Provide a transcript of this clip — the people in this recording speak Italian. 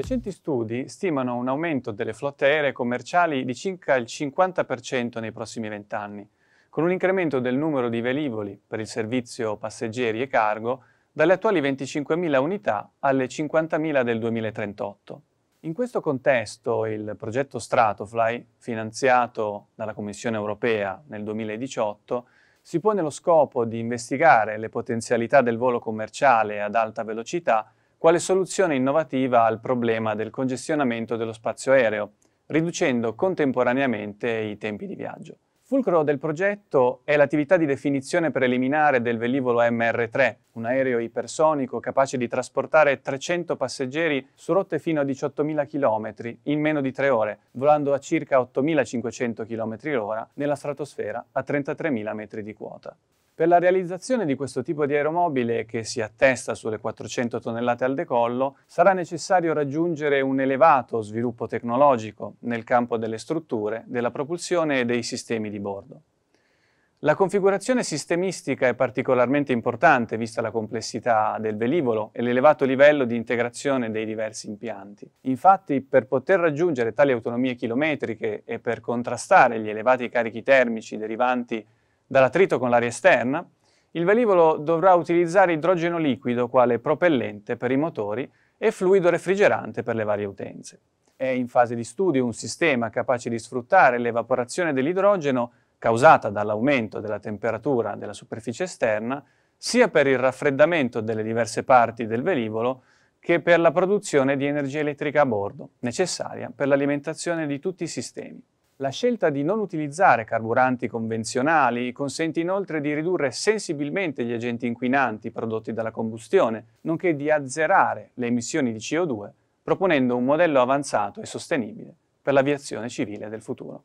Recenti studi stimano un aumento delle flotte aeree commerciali di circa il 50% nei prossimi vent'anni, con un incremento del numero di velivoli per il servizio passeggeri e cargo dalle attuali 25.000 unità alle 50.000 del 2038. In questo contesto il progetto Stratofly, finanziato dalla Commissione europea nel 2018, si pone lo scopo di investigare le potenzialità del volo commerciale ad alta velocità quale soluzione innovativa al problema del congestionamento dello spazio aereo, riducendo contemporaneamente i tempi di viaggio. Fulcro del progetto è l'attività di definizione preliminare del velivolo MR3, un aereo ipersonico capace di trasportare 300 passeggeri su rotte fino a 18.000 km in meno di 3 ore, volando a circa 8.500 km/h nella stratosfera a 33.000 metri di quota. Per la realizzazione di questo tipo di aeromobile, che si attesta sulle 400 tonnellate al decollo, sarà necessario raggiungere un elevato sviluppo tecnologico nel campo delle strutture, della propulsione e dei sistemi di bordo. La configurazione sistemistica è particolarmente importante vista la complessità del velivolo e l'elevato livello di integrazione dei diversi impianti. Infatti, per poter raggiungere tali autonomie chilometriche e per contrastare gli elevati carichi termici derivanti dall'attrito con l'aria esterna, il velivolo dovrà utilizzare idrogeno liquido quale propellente per i motori e fluido refrigerante per le varie utenze. È in fase di studio un sistema capace di sfruttare l'evaporazione dell'idrogeno causata dall'aumento della temperatura della superficie esterna sia per il raffreddamento delle diverse parti del velivolo che per la produzione di energia elettrica a bordo, necessaria per l'alimentazione di tutti i sistemi. La scelta di non utilizzare carburanti convenzionali consente inoltre di ridurre sensibilmente gli agenti inquinanti prodotti dalla combustione, nonché di azzerare le emissioni di CO2, proponendo un modello avanzato e sostenibile per l'aviazione civile del futuro.